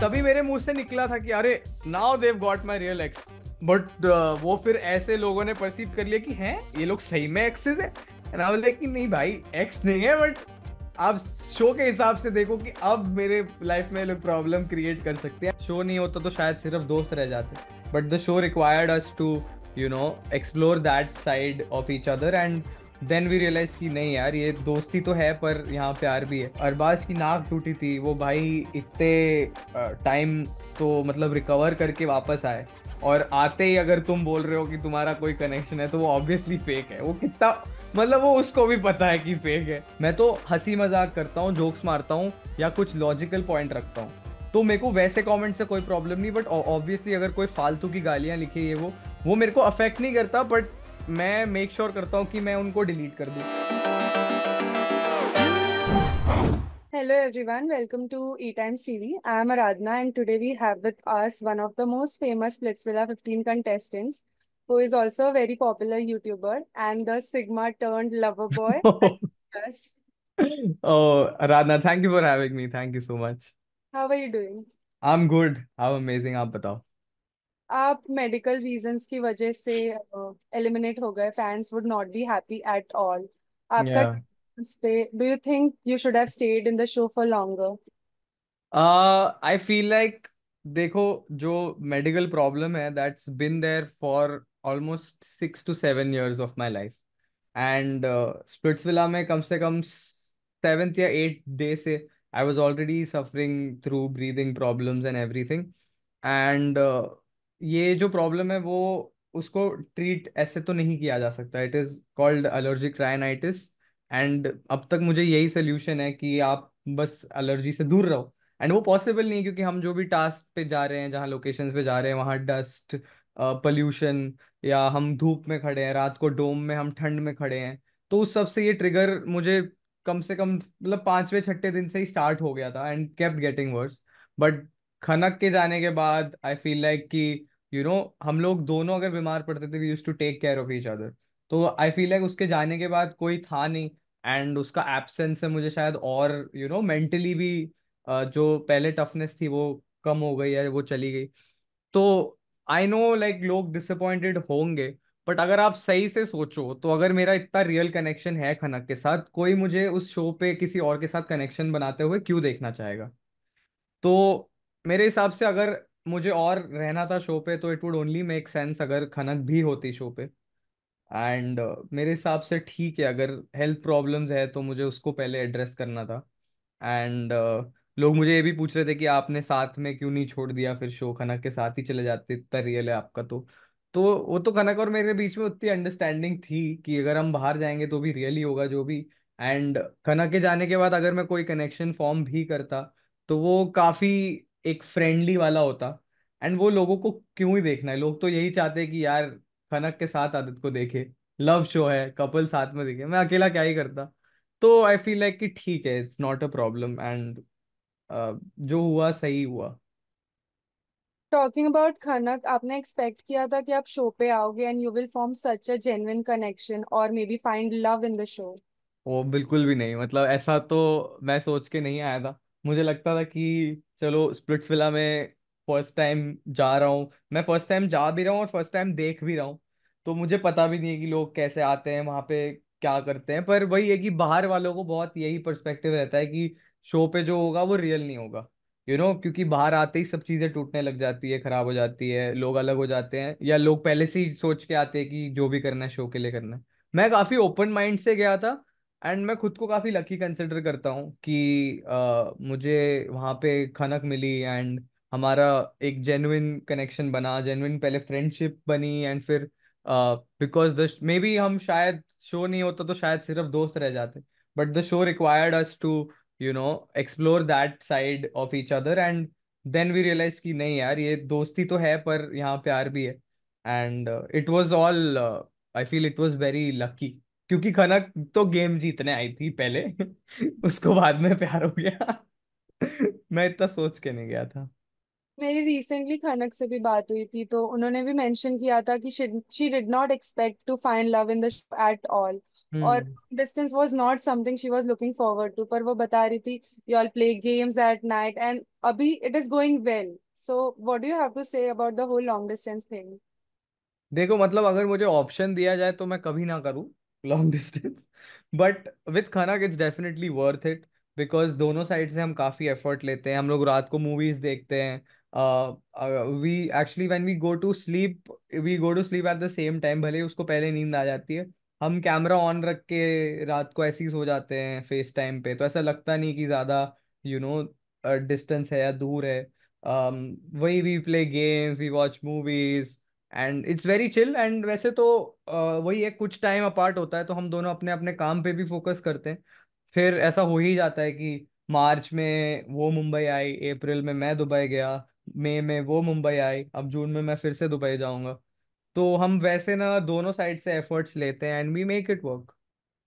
तभी मेरे मुंह से निकला था कि अरे now they've got my real ex but वो फिर ऐसे लोगों ने परसीव कर लिया कि हैं ये लोग सही में एक्सेस है कि नहीं भाई एक्स नहीं है बट आप शो के हिसाब से देखो कि अब मेरे लाइफ में लोग प्रॉब्लम क्रिएट कर सकते हैं शो नहीं होता तो शायद सिर्फ दोस्त रह जाते but the show required us to you know explore that side of each other and then we realize कि नहीं यार ये दोस्ती तो है पर यहाँ प्यार भी है अरबाज की नाक टूटी थी वो भाई इतने टाइम तो मतलब रिकवर करके वापस आए और आते ही अगर तुम बोल रहे हो कि तुम्हारा कोई कनेक्शन है तो वो ऑब्वियसली फेक है वो कितना मतलब वो उसको भी पता है कि फेक है मैं तो हंसी मजाक करता हूँ जोक्स मारता हूँ या कुछ लॉजिकल पॉइंट रखता हूँ तो मेरे को वैसे कमेंट से कोई प्रॉब्लम नहीं बट ऑब्वियसली अगर कोई फालतू की गालियाँ लिखी है वो वो मेरे को अफेक्ट नहीं करता बट मैं मेक श्योर sure करता हूँ कि मैं उनको डिलीट कर दूँ Hello everyone, welcome to E Times TV. I am Aradhana and today we have with us one of the most famous Blitzvilla 15 contestants who is also a very popular YouTuber and the Sigma turned lover boy. yes. oh, Aradhana, thank you for having me. Thank you so much. How are you doing? I'm good. How amazing. आप बताओ आप medical reasons की वजह से eliminate uh, हो गए fans would not be happy at all आपका Yeah. उस पे do you think you should have stayed in the show for longer I feel like देखो जो मेडिकल प्रॉब्लम है that's been there for almost six to seven years of my life and Splitsvilla में कम से कम seventh या eight day से I was already suffering through breathing problems and everything and ये जो प्रॉब्लम है वो उसको ट्रीट ऐसे तो नहीं किया जा सकता it is called allergic rhinitis and अब तक मुझे यही सोल्यूशन है कि आप बस एलर्जी से दूर रहो एंड वो पॉसिबल नहीं क्योंकि हम जो भी टास्क पे जा रहे हैं जहाँ लोकेशंस पे जा रहे हैं वहाँ डस्ट पोल्यूशन या हम धूप में खड़े हैं रात को डोम में हम ठंड में खड़े हैं तो उस सबसे ये ट्रिगर मुझे कम से कम मतलब पाँचवें छठे दिन से ही स्टार्ट हो गया था and kept getting worse but Khanak के जाने के बाद आई फील लाइक कि यू नो हम लोग दोनों अगर बीमार पड़ते थे we used to take care of each other तो आई फील लाइक उसके जाने के बाद कोई था नहीं एंड उसका एब्सेंस से मुझे शायद और यू नो मेंटली भी uh, जो पहले टफनेस थी वो कम हो गई या वो चली गई तो आई नो लाइक लोग डिसअपॉइंटेड होंगे बट अगर आप सही से सोचो तो अगर मेरा इतना रियल कनेक्शन है खनक के साथ कोई मुझे उस शो पे किसी और के साथ कनेक्शन बनाते हुए क्यों देखना चाहेगा तो मेरे हिसाब से अगर मुझे और रहना था शो पे तो it would only make sense अगर खनक भी होती शो पे एंड uh, मेरे हिसाब से ठीक है अगर हेल्थ प्रॉब्लम्स है तो मुझे उसको पहले एड्रेस करना था एंड uh, लोग मुझे ये भी पूछ रहे थे कि आपने साथ में क्यों नहीं छोड़ दिया फिर शो खनक के साथ ही चले जाते इतना रियल है आपका तो तो वो तो कनक और मेरे बीच में उतनी अंडरस्टैंडिंग थी कि अगर हम बाहर जाएंगे तो भी रियल ही होगा जो भी एंड खनक के जाने के बाद अगर मैं कोई कनेक्शन फॉर्म भी करता तो वो काफ़ी एक फ्रेंडली वाला होता एंड वो लोगों को क्यों ही देखना है लोग तो यही चाहते हैं कि यार खनक के साथ आदित्य को देखे लव शो है कपल साथ में देखे मैं अकेला क्या ही करता तो आई फील लाइक कि ठीक है it's not a problem and जो हुआ सही हुआ टॉकिंग अबाउट खनक आपने एक्सपेक्ट किया था कि आप शो पे आओगे and you will form such a genuine connection और maybe find love in the show वो बिल्कुल भी नहीं मतलब ऐसा तो मैं सोच के नहीं आया था मुझे लगता था कि चलो स्प्लिट्स विला में फर्स्ट टाइम जा रहा हूँ मैं फर्स्ट टाइम जा भी रहा हूँ और फर्स्ट टाइम देख भी रहा हूँ तो मुझे पता भी नहीं है कि लोग कैसे आते हैं वहाँ पे क्या करते हैं पर वही है कि बाहर वालों को बहुत यही पर्सपेक्टिव रहता है कि शो पे जो होगा वो रियल नहीं होगा यू you नो know, क्योंकि बाहर आते ही सब चीज़ें टूटने लग जाती है ख़राब हो जाती है लोग अलग हो जाते हैं या लोग पहले से ही सोच के आते हैं कि जो भी करना है शो के लिए करना है मैं काफ़ी ओपन माइंड से गया था एंड मैं खुद को काफ़ी लकी कंसिडर करता हूँ कि अ, मुझे वहाँ पे खनक मिली एंड हमारा एक जेनुइन कनेक्शन बना जेनुइन पहले फ्रेंडशिप बनी एंड फिर बिकॉज द मे बी हम शायद शो नहीं होता तो शायद सिर्फ दोस्त रह जाते but the show required us to you know explore that side of each other and then we realize कि नहीं यार ये दोस्ती तो है पर यहाँ प्यार भी है and it was all I feel it was very lucky क्योंकि खनक तो गेम जीतने आई थी पहले उसको बाद में प्यार हो गया मैं इतना सोच के नहीं गया था मेरी रिसेंटली खनक से भी बात हुई थी तो उन्होंने भी मेंशन किया था कि she did not expect to find love in the show at all और distance was not something she was looking forward to पर वो बता रही थी you all play games at night and अभी it is going well so what do you have to say about the whole long distance thing देखो मतलब अगर मुझे ऑप्शन दिया जाए तो मैं कभी ना करूं long distance but with Khanak it's definitely worth it because दोनों साइड से हम काफ़ी एफर्ट लेते हैं हम लोग रात को मूवीज देखते हैं we actually when we go to sleep we go to sleep at the same time भले ही उसको पहले नींद आ जाती है हम कैमरा ऑन रख के रात को ऐसे ही सो जाते हैं फेस टाइम पे तो ऐसा लगता नहीं कि ज़्यादा यू नो डिस्टेंस है या दूर है um, वही we play games we watch movies and it's very chill and वैसे तो वही एक कुछ टाइम अपार्ट होता है तो हम दोनों अपने अपने काम पे भी फोकस करते हैं फिर ऐसा हो ही जाता है कि मार्च में वो मुंबई आई अप्रैल में मैं दुबई गया मई में वो मुंबई आई अब जून में मैं फिर से दुबई जाऊंगा तो हम वैसे ना दोनों साइड से एफर्ट्स लेते हैं and we make it work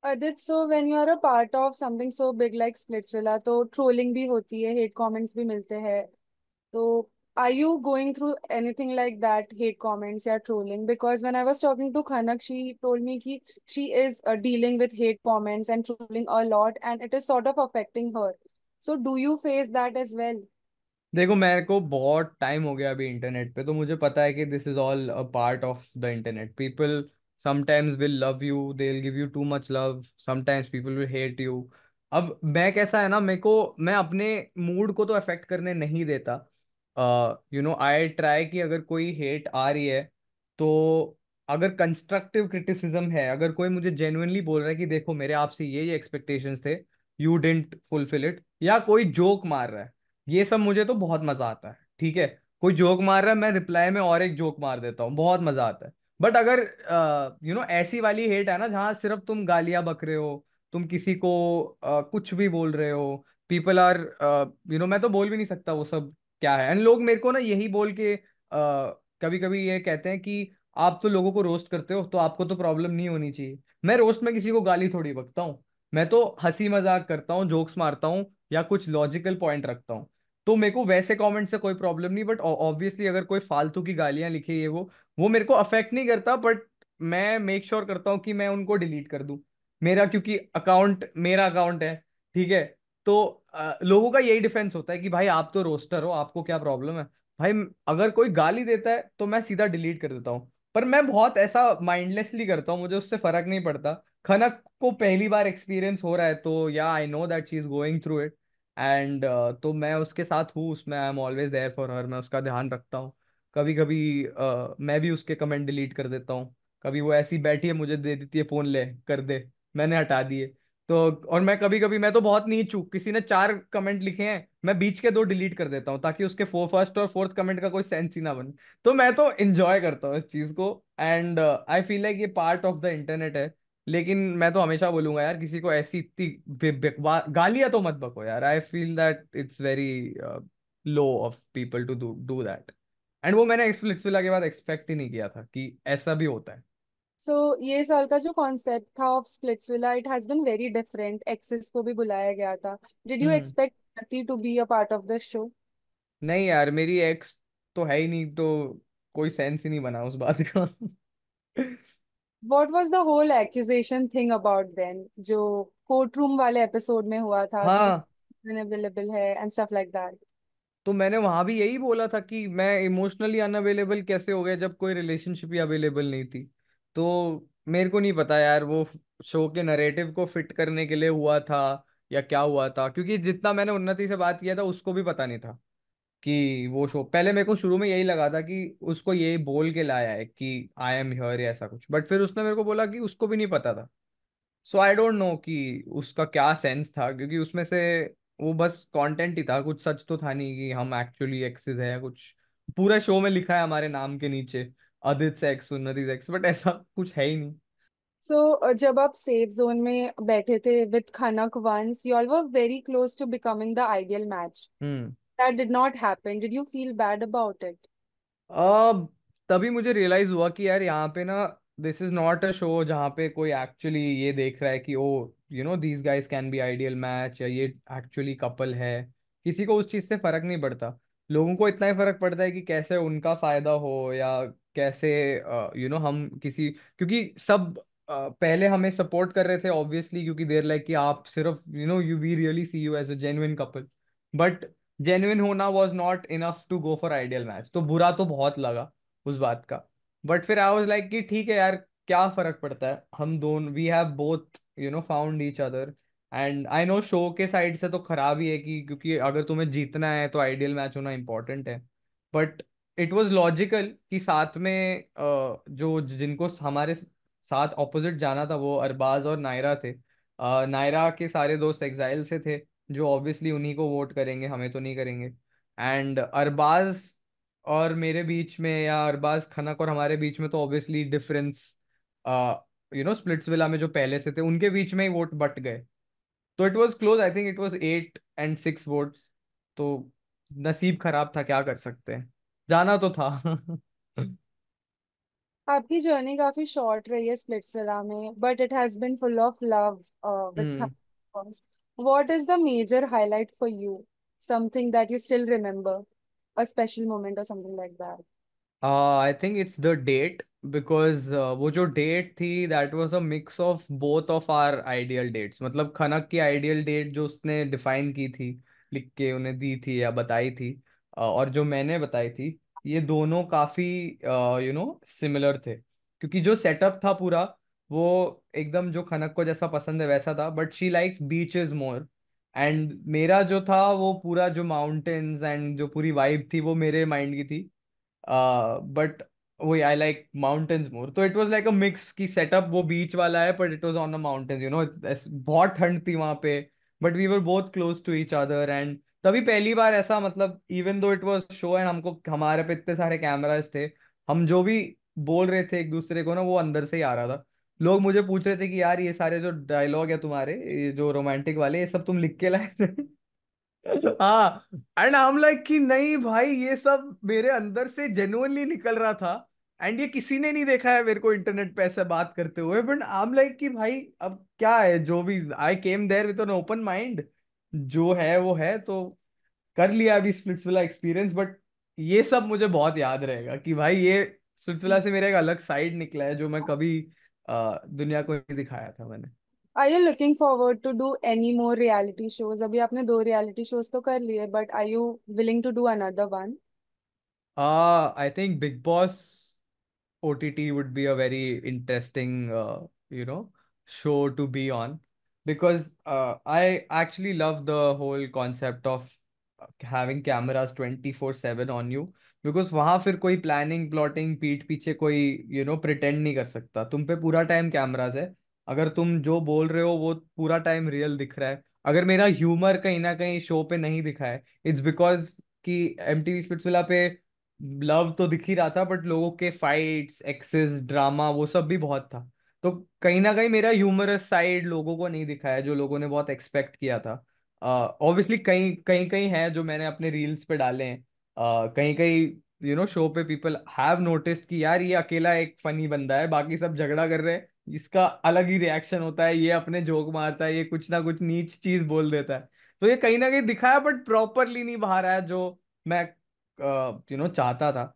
Adit so when you are a part of something so big like Splitsvilla तो ट्रोलिंग भी होती है हेट कमेंट्स भी मिलते हैं तो are you going through anything like that hate comments or trolling because when i was talking to khanak she told me ki she is uh, dealing with hate comments and trolling a lot and it is sort of affecting her so do you face that as well देखो मेरे को बहुत time हो गया अभी internet पे तो मुझे पता है कि this is all a part of the internet people sometimes will love you they will give you too much love sometimes people will hate you अब मैं कैसा है ना मेरे को मैं अपने मूड को तो अफेक्ट करने नहीं देता यू नो आई ट्राई कि अगर कोई हेट आ रही है तो अगर कंस्ट्रक्टिव क्रिटिसिज्म है अगर कोई मुझे जेनुअनली बोल रहा है कि देखो मेरे आपसे ये ये एक्सपेक्टेशन थे यू डेंट फुलफिल इट या कोई जोक मार रहा है ये सब मुझे तो बहुत मजा आता है ठीक है कोई जोक मार रहा है मैं रिप्लाई में और एक जोक मार देता हूँ बहुत मजा आता है बट अगर यू नो ऐसी वाली हेट है ना जहाँ सिर्फ तुम गालियाँ बक रहे हो तुम किसी को uh, कुछ भी बोल रहे हो पीपल आर यू नो मैं तो बोल भी नहीं सकता वो सब क्या है एंड लोग मेरे को ना यही बोल के कभी कभी ये कहते हैं कि आप तो लोगों को रोस्ट करते हो तो आपको तो प्रॉब्लम नहीं होनी चाहिए मैं रोस्ट में किसी को गाली थोड़ी बकता हूँ मैं तो हंसी मजाक करता हूँ जोक्स मारता हूँ या कुछ लॉजिकल पॉइंट रखता हूँ तो मेरे को वैसे कमेंट से कोई प्रॉब्लम नहीं बट ऑब्वियसली अगर कोई फालतू की गालियां लिखी है वो वो मेरे को अफेक्ट नहीं करता बट मैं मेक श्योर sure करता हूँ कि मैं उनको डिलीट कर दू मेरा क्योंकि अकाउंट मेरा अकाउंट है ठीक है तो आ, लोगों का यही डिफेंस होता है कि भाई आप तो रोस्टर हो आपको क्या प्रॉब्लम है भाई अगर कोई गाली देता है तो मैं सीधा डिलीट कर देता हूँ पर मैं बहुत ऐसा माइंडलेसली करता हूँ मुझे उससे फर्क नहीं पड़ता खनक को पहली बार एक्सपीरियंस हो रहा है तो या I know that she is going through it and तो मैं उसके साथ हूँ उसमें I am always there for her मैं उसका ध्यान रखता हूँ कभी कभी uh, मैं भी उसके कमेंट डिलीट कर देता हूँ कभी वो ऐसी बैठी है मुझे दे देती है फ़ोन ले कर दे मैंने हटा दिए तो और मैं कभी कभी मैं तो बहुत नीच हूँ किसी ने चार कमेंट लिखे हैं मैं बीच के दो डिलीट कर देता हूँ ताकि उसके फोर फर्स्ट और फोर्थ कमेंट का कोई सेंस ही ना बने तो मैं तो इंजॉय करता हूँ इस चीज को एंड आई फील लाइक ये पार्ट ऑफ द इंटरनेट है लेकिन मैं तो हमेशा बोलूंगा यार किसी को ऐसी इतनी गालियां तो मत बको यार I feel that it's very low of people to do that and वो मैंने फ्लिक्सविला के बाद एक्सपेक्ट ही नहीं किया था कि ऐसा भी होता है सो so, ये साल का जो कॉन्सेप्ट था of Splitsvilla it has been very different exes को भी बुलाया गया था did you hmm expect Prati to be a part of the show नहीं यार मेरी एक्स तो है ही नहीं तो कोई सेंस ही नहीं बना उस बात का what was the whole accusation thing about then जो कोर्ट रूम वाले एपिसोड में हुआ था कि हाँ अवेलेबल है एंड स्टफ लाइक दैट तो मैंने वहां भी यही बोला था कि मैं इमोशनली अनअवेलेबल कैसे हो गया जब कोई रिलेशनशिप ही अवेलेबल नहीं थी तो मेरे को नहीं पता यार वो शो के नरेटिव को फिट करने के लिए हुआ था या क्या हुआ था क्योंकि जितना मैंने उन्नति से बात किया था उसको भी पता नहीं था कि वो शो पहले मेरे को शुरू में यही लगा था कि उसको यही बोल के लाया है कि आई एम हियर या ऐसा कुछ बट फिर उसने मेरे को बोला कि उसको भी नहीं पता था सो आई डोंट नो कि उसका क्या सेंस था क्योंकि उसमें से वो बस कंटेंट ही था कुछ सच तो था नहीं कि हम एक्चुअली एक्सिस है कुछ पूरा शो में लिखा है हमारे नाम के नीचे Adit sex Unnati sex but ऐसा कुछ है ही नहीं सो so, uh, जब आप सेफ जोन में बैठे थे with Khanak once you all were very close to becoming the ideal match that did not happen did you feel bad about it तभी मुझे रियलाइज हुआ कि यार यहाँ पे ना this is not a show जहाँ पे कोई एक्चुअली ये देख रहा है कि oh you know these guys can be ideal match या ये एक्चुअली कपल है किसी को उस चीज से फर्क नहीं पड़ता लोगों को इतना ही फर्क पड़ता है कि कैसे उनका फायदा हो या कैसे यू नो हम किसी क्योंकि सब पहले हमें सपोर्ट कर रहे थे ऑब्वियसली क्योंकि देर लाइक कि आप सिर्फ you know you we really see you as a genuine couple but genuine होना was not enough to go for ideal match तो बुरा तो बहुत लगा उस बात का बट फिर आई वॉज लाइक कि ठीक है यार क्या फर्क पड़ता है हम दोनों we have both you know found each other and I know show के साइड से तो खराब ही है कि क्योंकि अगर तुम्हें जीतना है तो आइडियल मैच होना इंपॉर्टेंट है बट इट वॉज लॉजिकल कि साथ में जो जिनको हमारे साथ ऑपोजिट जाना था वो अरबाज और नायरा थे नायरा के सारे दोस्त एग्जाइल से थे जो ऑब्वियसली उन्हीं को वोट करेंगे हमें तो नहीं करेंगे एंड अरबाज और मेरे बीच में या अरबाज खनक और हमारे बीच में तो obviously difference you know Splitsvilla में जो पहले से थे उनके बीच में ही वोट बट गए तो it was close I think it was eight and six votes तो नसीब खराब था क्या कर सकते हैं जाना तो था आपकी जर्नी काफी शॉर्ट रही है स्प्लिट्सविला में but it has been full of love with what is the major highlight for you something that you still remember a special moment और something like that I think it's the date because वो जो date थी that was a mix of both of our ideal dates मतलब खनक की ideal date जो उसने define की थी लिख के उन्हें दी थी या बताई थी और जो मैंने बताई थी ये दोनों काफी यू नो सिमिलर थे क्योंकि जो सेटअप था पूरा वो एकदम जो खनक को जैसा पसंद है वैसा था but she likes beach more and मेरा जो था वो पूरा जो माउंटेन्स एंड जो पूरी वाइब थी वो मेरे माइंड की थी बट वही आई लाइक माउंटेन्स मोर तो it was like a mix की सेटअप वो बीच वाला है but it was on a mountains you know बहुत ठंड थी वहाँ पे but we were both close to each other and तभी पहली बार ऐसा मतलब even though it was show and हमको हमारे पे इतने सारे कैमराज थे हम जो भी बोल रहे थे एक दूसरे को ना वो अंदर से ही आ रहा था लोग मुझे पूछ रहे थे कि यार ये सारे जो डायलॉग है तुम्हारे ये जो रोमांटिक वाले ये सब तुम लिख के लाए थे हाँ एंड हम लाइक कि नहीं भाई ये सब मेरे अंदर से जेनुअनली निकल रहा था एंड ये किसी ने नहीं देखा है मेरे को इंटरनेट पे ऐसे बात करते हुए बट आई एम लाइक कि भाई अब क्या है जो भी I came there with an open mind जो है वो है तो कर लिया अभी स्प्लिट्सविला एक्सपीरियंस बट ये सब मुझे बहुत याद रहेगा कि भाई ये स्प्लिट्सविला से मेरा एक अलग साइड निकला है जो मैं कभी आ, दुनिया को नहीं दिखाया था मैंने are you looking forward to do any more reality shows अभी आपने दो रियलिटी शोज तो कर लिए but are you willing to do another one I think Bigg Boss OTT would be a very interesting, uh, you know, show to be on. because uh, I actually love the whole concept of having cameras 24/7 on you because वहां फिर कोई planning plotting पीठ पीछे कोई you know pretend नहीं कर सकता तुम पे पूरा टाइम कैमराज है अगर तुम जो बोल रहे हो वो पूरा टाइम रियल दिख रहा है अगर मेरा ह्यूमर कहीं ना कहीं शो पे नहीं दिखा है इट्स बिकॉज कि एम टी वी पे लव तो दिख ही रहा था बट लोगों के फाइट्स एक्सेस ड्रामा वो सब भी बहुत था तो कहीं ना कहीं मेरा ह्यूमरस साइड लोगों को नहीं दिखाया जो लोगों ने बहुत एक्सपेक्ट किया था ऑब्वियसली uh, कहीं कहीं कहीं हैं जो मैंने अपने रील्स पे डाले हैं uh, कहीं कहीं यू नो शो पे पीपल हैव नोटिस कि यार ये अकेला एक फनी बंदा है बाकी सब झगड़ा कर रहे हैं इसका अलग ही रिएक्शन होता है ये अपने जोक मारता है ये कुछ ना कुछ नीच चीज बोल देता है तो ये कहीं ना कहीं दिखाया बट प्रॉपरली नहीं बाहर आया जो मैं you uh, know you know, चाहता था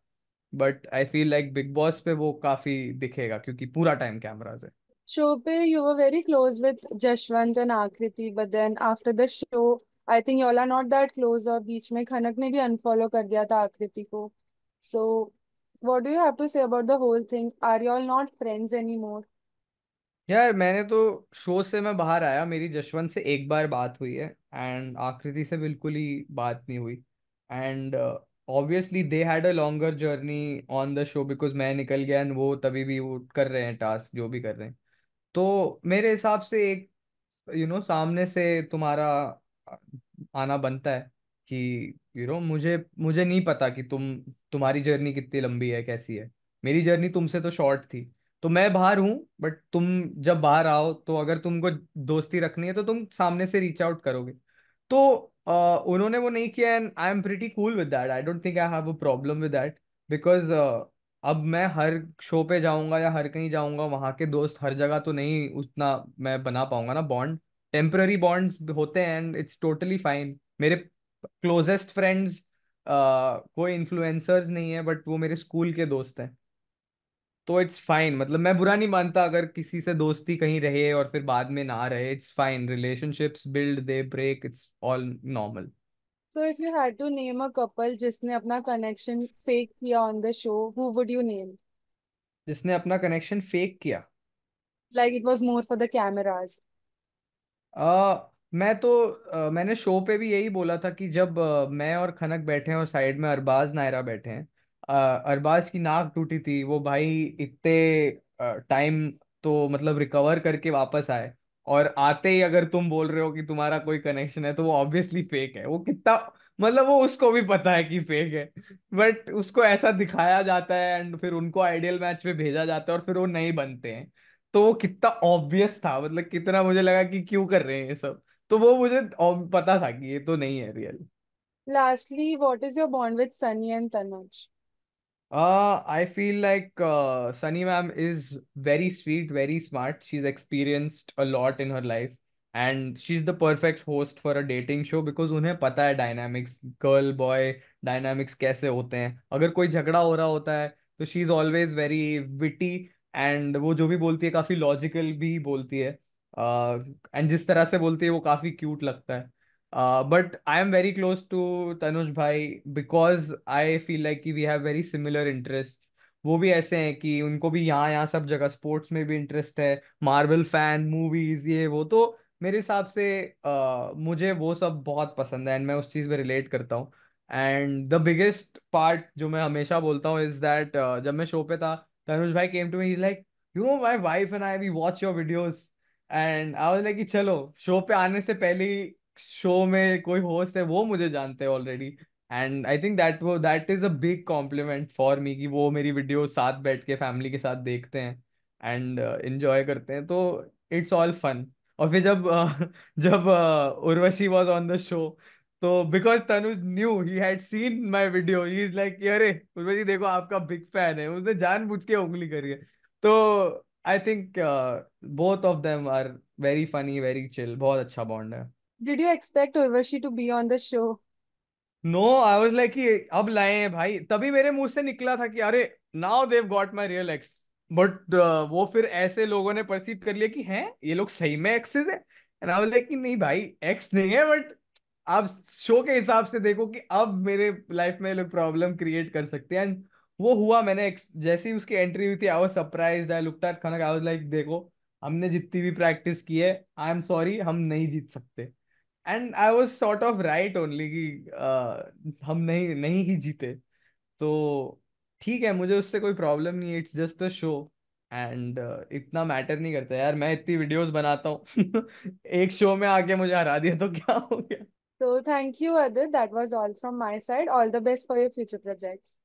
but I feel like Bigg Boss पे वो काफी दिखेगा क्योंकि पूरा टाइम कैमराज है शो पे you were very close with Jashwant and Akriti but then after the show I think you are not that close और बीच में खनक ने भी अनफॉलो कर दिया था आकृति को so what do you have to say about the whole thing are you all not friends anymore यार मैंने तो शो से मैं बाहर आया मेरी जशवंत से एक बार बात हुई है एंड आकृति से बिल्कुल ही बात नहीं हुई and obviously they had a longer journey on the show because मैं निकल गया एंड वो तभी भी वो कर रहे हैं टास्क जो भी कर रहे हैं तो मेरे हिसाब से एक यू you नो know, सामने से तुम्हारा आना बनता है कि यू you नो know, मुझे मुझे नहीं पता कि तुम तुम्हारी जर्नी कितनी लंबी है कैसी है मेरी जर्नी तुमसे तो शॉर्ट थी तो मैं बाहर हूँ बट तुम जब बाहर आओ तो अगर तुमको दोस्ती रखनी है तो तुम सामने से रीच आउट करोगे तो uh, उन्होंने वो नहीं किया and I am pretty cool with that I don't think I have a problem with that because अब मैं हर शो पे जाऊंगा या हर कहीं जाऊंगा वहाँ के दोस्त हर जगह तो नहीं उतना मैं बना पाऊंगा ना बॉन्ड टेम्पररी बॉन्ड्स होते हैं एंड इट्स टोटली फाइन मेरे क्लोजेस्ट फ्रेंड्स कोई इन्फ्लुएंसर्स नहीं है बट वो मेरे स्कूल के दोस्त हैं तो इट्स फाइन मतलब मैं बुरा नहीं मानता अगर किसी से दोस्ती कहीं रहे और फिर बाद में ना रहे it's fine relationships build they break it's all normal so if you had to name a couple जिसने अपना कनेक्शन फेक किया on the show who would you name जिसने अपना कनेक्शन फेक किया like it was more for the cameras मैं तो uh, मैंने show पे भी यही बोला था कि जब uh, मैं और खनक बैठे हैं और साइड में अरबाज नायरा बैठे हैं अरबाज की नाक टूटी थी वो भाई इतने टाइम तो मतलब रिकवर करके वापस आए और आते ही अगर तुम बोल रहे हो कि तुम्हारा कोई कनेक्शन है तो वो ऑब्वियसली फेक है वो कितना मतलब वो उसको भी पता है कि फेक है बट उसको ऐसा दिखाया जाता है एंड फिर उनको आइडियल मैच में भेजा जाता है और फिर वो नहीं बनते हैं तो वो कितना ऑब्वियस था मतलब कितना मुझे लगा कि क्यों कर रहे हैं ये सब तो वो मुझे पता था कि ये तो नहीं है real lastly what is your bond with Sunny and Tanuj Uh, I feel like uh, Sunny ma'am is very sweet, very smart. She's experienced a lot in her life, and she's the perfect host for a dating show because उन्हें पता है dynamics girl boy dynamics कैसे होते हैं अगर कोई झगड़ा हो रहा होता है तो she is always very witty and वो जो भी बोलती है काफी लॉजिकल भी बोलती है एंड uh, जिस तरह से बोलती है वो काफी क्यूट लगता है but I am very close to Tanuj भाई बिकॉज आई फील लाइक कि we have very similar interest वो भी ऐसे हैं कि उनको भी यहाँ यहाँ सब जगह स्पोर्ट्स में भी इंटरेस्ट है मार्बल फैन मूवीज ये वो तो मेरे हिसाब से uh, मुझे वो सब बहुत पसंद है एंड मैं उस चीज़ में रिलेट करता हूँ एंड द बिगेस्ट पार्ट जो मैं हमेशा बोलता हूँ इज दैट जब मैं शो पे था तनुज भाई came to me like you know my wife and I we watch your videos and I was like कि चलो शो पे आने से पहले ही शो में कोई होस्ट है वो मुझे जानते हैं already and I think that वो that is a big compliment for me कि वो मेरी वीडियो साथ बैठ के फैमिली के साथ देखते हैं एंड इन्जॉय uh, करते हैं तो इट्स ऑल फन और फिर जब uh, जब uh, Urvashi was on the show तो because Tanuj knew he had seen my video he is like अरे उर्वशी देखो आपका बिग फैन है उसने बुझ के उंगली करी है तो I think both of them are very funny very chill बहुत अच्छा बॉन्ड है Did you expect Urvashi to be on the show? No I was like कि अब लाए हैं भाई तभी मेरे मुंह से निकला था कि अरे now they've got my real ex but वो फिर ऐसे लोगों ने परसीव कर लिया कि हैं ये लोग सही में एक्सेस है एंड आई वाज लाइक कि नहीं भाई एक्स नहीं है बट आप शो के हिसाब से देखो कि अब मेरे लाइफ में लोग प्रॉब्लम क्रिएट कर सकते हैं एंड वो हुआ मैंने जैसे ही उसकी एंट्री हुई थी I was surprised I looked at Khanak I was like देखो हमने जितनी भी प्रैक्टिस की है आई एम सॉरी हम नहीं जीत सकते and I was sort of right only कि uh, हम नहीं नहीं ही जीते तो ठीक है मुझे उससे कोई प्रॉब्लम नहीं है it's just a show and uh, इतना मैटर नहीं करता यार मैं इतनी वीडियोस बनाता हूँ एक शो में आके मुझे हरा दिया तो क्या हो गया So thank you, Adit. That was all from my side. All the best for your future projects.